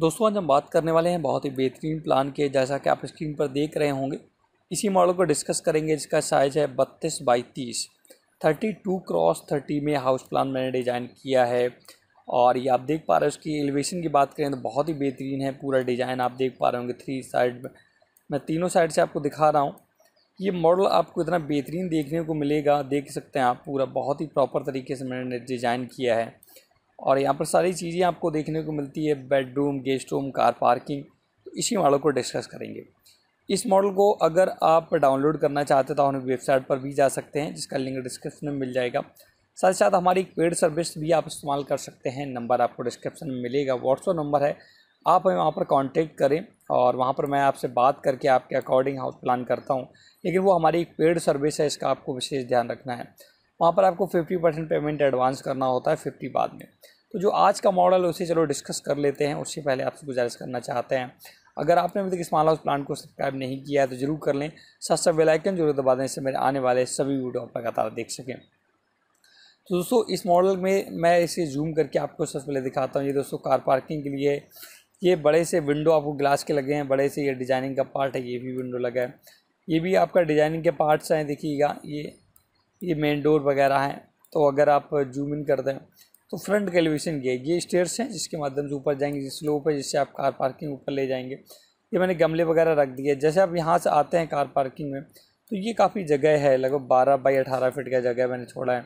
दोस्तों आज हम बात करने वाले हैं बहुत ही बेहतरीन प्लान के जैसा कि आप स्क्रीन पर देख रहे होंगे इसी मॉडल को डिस्कस करेंगे जिसका साइज़ है बत्तीस बाई तीस थर्टी टू क्रॉस थर्टी में हाउस प्लान मैंने डिज़ाइन किया है और ये आप देख पा रहे हो उसकी एलिवेशन की बात करें तो बहुत ही बेहतरीन है पूरा डिज़ाइन आप देख पा रहे होंगे थ्री साइड में मैं तीनों साइड से आपको दिखा रहा हूँ ये मॉडल आपको इतना बेहतरीन देखने को मिलेगा देख सकते हैं आप पूरा बहुत ही प्रॉपर तरीके से मैंने डिज़ाइन किया है और यहाँ पर सारी चीज़ें आपको देखने को मिलती है bedroom guest room car parking तो इसी मॉडल को डिस्कस करेंगे इस मॉडल को अगर आप डाउनलोड करना चाहते तो हम वेबसाइट पर भी जा सकते हैं जिसका लिंक डिस्क्रिप्शन में मिल जाएगा साथ ही साथ हमारी एक पेड सर्विस भी आप इस्तेमाल कर सकते हैं नंबर आपको डिस्क्रिप्शन में मिलेगा व्हाट्सअप नंबर है आप हमें वहाँ पर कांटेक्ट करें और वहाँ पर मैं आपसे बात करके आपके अकॉर्डिंग हाउस प्लान करता हूँ लेकिन वो हमारी एक पेड सर्विस है इसका आपको विशेष ध्यान रखना है वहाँ पर आपको फिफ्टी परसेंट पेमेंट एडवांस करना होता है फिफ्टी बाद में तो जो आज का मॉडल है उसे चलो डिस्कस कर लेते हैं उससे पहले आपसे गुजारिश करना चाहते हैं अगर आपने अभी तक स्मॉल हाउस प्लान को सब्सक्राइब नहीं किया है तो जरूर कर लें साथ साथ बेलाइकन जरूर दबा दें इससे मेरे आने वाले सभी वीडियो आप लगातार देख सकें तो दोस्तों इस मॉडल में मैं इसे जूम करके आपको सबसे पहले दिखाता हूँ ये दोस्तों कार पार्किंग के लिए ये बड़े से विंडो आपको ग्लास के लगे हैं बड़े से ये डिजाइनिंग का पार्ट है ये भी विंडो लगा है ये भी आपका डिजाइनिंग के पार्ट्स हैं देखिएगा ये ये मेन डोर वगैरह हैं तो अगर आप जूम इन कर दें तो फ्रंट का एलिवेशन ये ये स्टेयर्स हैं जिसके माध्यम से ऊपर जाएंगे जिस स्लोप है जिससे आप कार पार्किंग ऊपर ले जाएंगे ये मैंने गमले वगैरह रख दिए जैसे आप यहाँ से आते हैं कार पार्किंग में तो ये काफ़ी जगह है लगभग बारह बाई अठारह फिट का जगह मैंने छोड़ा है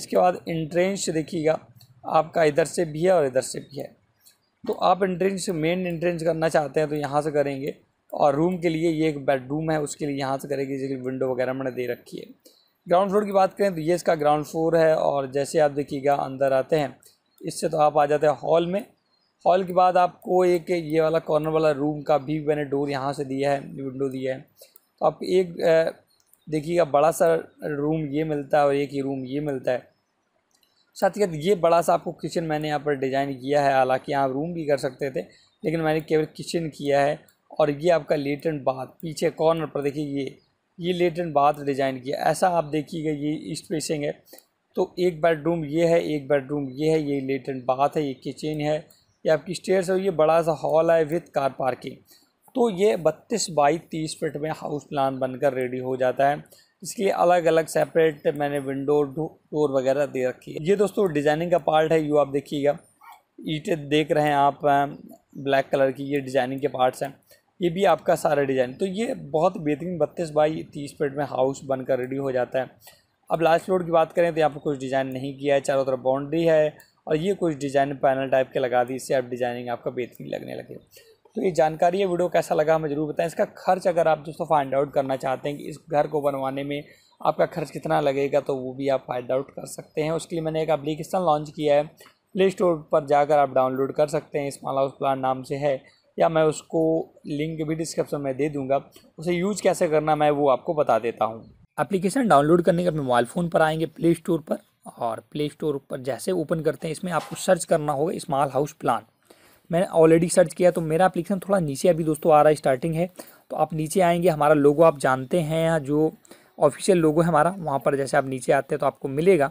इसके बाद इंट्रेंस देखिएगा आपका इधर से भी है और इधर से भी है तो आप इंट्रेंस मेन इंट्रेंस करना चाहते हैं तो यहाँ से करेंगे और रूम के लिए ये एक बेडरूम है उसके लिए यहाँ से करेंगे जिसकी विंडो वगैरह मैंने दे रखी है ग्राउंड फ्लोर की बात करें तो ये इसका ग्राउंड फ्लोर है और जैसे आप देखिएगा अंदर आते हैं इससे तो आप आ जाते हैं हॉल में हॉल के बाद आपको एक ये वाला कॉर्नर वाला रूम का भी मैंने डोर यहाँ से दिया है विंडो दिया है तो आप एक देखिएगा बड़ा सा रूम ये मिलता है और एक ही रूम ये मिलता है साथ ही साथ ये बड़ा सा आपको किचन मैंने यहाँ पर डिज़ाइन किया है हालाँकि आप रूम भी कर सकते थे लेकिन मैंने केवल किचन किया है और ये आपका लेटन बाथ पीछे कॉर्नर पर देखिए ये ये लेटर बाथ डिज़ाइन किया ऐसा आप देखिएगा ये ईस्ट फेसिंग है तो एक बेडरूम ये है एक बेडरूम ये है ये लेटर बाथ है ये किचन है ये आपकी स्टेयर है ये बड़ा सा हॉल है विथ कार पार्किंग तो ये बत्तीस बाई तीस फिट में हाउस प्लान बनकर रेडी हो जाता है इसके लिए अलग अलग सेपरेट मैंने विंडो डोर वगैरह दे रखी है ये दोस्तों डिज़ाइनिंग का पार्ट है यू आप देखिएगा ईटें देख रहे हैं आप ब्लैक कलर की ये डिज़ाइनिंग के पार्ट्स हैं ये भी आपका सारा डिज़ाइन तो ये बहुत बेहतरीन बत्तीस बाई तीस फीट में हाउस बनकर रेडी हो जाता है अब लास्ट फ्लोर की बात करें तो यहाँ पर कुछ डिज़ाइन नहीं किया है चारों तरफ बाउंड्री है और ये कुछ डिज़ाइन पैनल टाइप के लगा दी इससे आप डिज़ाइनिंग आपका बेहतरीन लगने लगे तो ये जानकारी है वीडियो कैसा लगा हमें ज़रूर बताएं इसका खर्च अगर आप दोस्तों फाइंड आउट करना चाहते हैं कि इस घर को बनवाने में आपका खर्च कितना लगेगा तो वो भी आप फाइंड आउट कर सकते हैं उसके लिए मैंने एक अप्लीकेशन लॉन्च किया है प्ले स्टोर पर जाकर आप डाउनलोड कर सकते हैं स्मॉल हाउस प्लान नाम से है या मैं उसको लिंक भी डिस्क्रिप्शन में दे दूँगा उसे यूज कैसे करना मैं वो आपको बता देता हूँ एप्लीकेशन डाउनलोड करने के अपने मोबाइल फ़ोन पर आएंगे प्ले स्टोर पर और प्ले स्टोर पर जैसे ओपन करते हैं इसमें आपको सर्च करना होगा इस्माल हाउस प्लान मैंने ऑलरेडी सर्च किया तो मेरा एप्लीकेशन थोड़ा नीचे अभी दोस्तों आ रहा है स्टार्टिंग है तो आप नीचे आएंगे हमारा लोगो आप जानते हैं या जो ऑफिशियल लोगो है हमारा वहाँ पर जैसे आप नीचे आते हैं तो आपको मिलेगा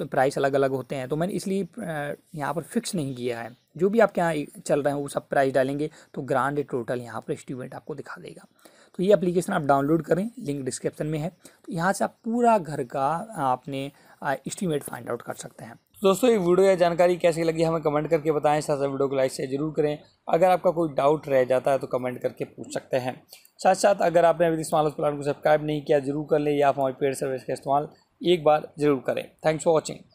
प्राइस अलग अलग होते हैं तो मैंने इसलिए यहाँ पर फिक्स नहीं किया है जो भी आपके यहाँ चल रहे हैं वो सब प्राइस डालेंगे तो ग्रांड टोटल यहाँ पर एस्टिमेट आपको दिखा देगा तो ये एप्लीकेशन आप डाउनलोड करें लिंक डिस्क्रिप्शन में है तो यहाँ से आप पूरा घर का आपने इस्टीमेट फाइंड आउट कर सकते हैं तो दोस्तों ये वीडियो या जानकारी कैसी लगी हमें कमेंट करके बताएं साथ साथ वीडियो को लाइक से जरूर करें अगर आपका कोई डाउट रह जाता है तो कमेंट करके पूछ सकते हैं साथ साथ अगर आपने अभी इस्तेमाल उस प्लान को सब्सक्राइब नहीं किया जरूर कर लें या आप हमारे पेड सर्विस का इस्तेमाल एक बार ज़रूर करें थैंक्स फॉर वॉचिंग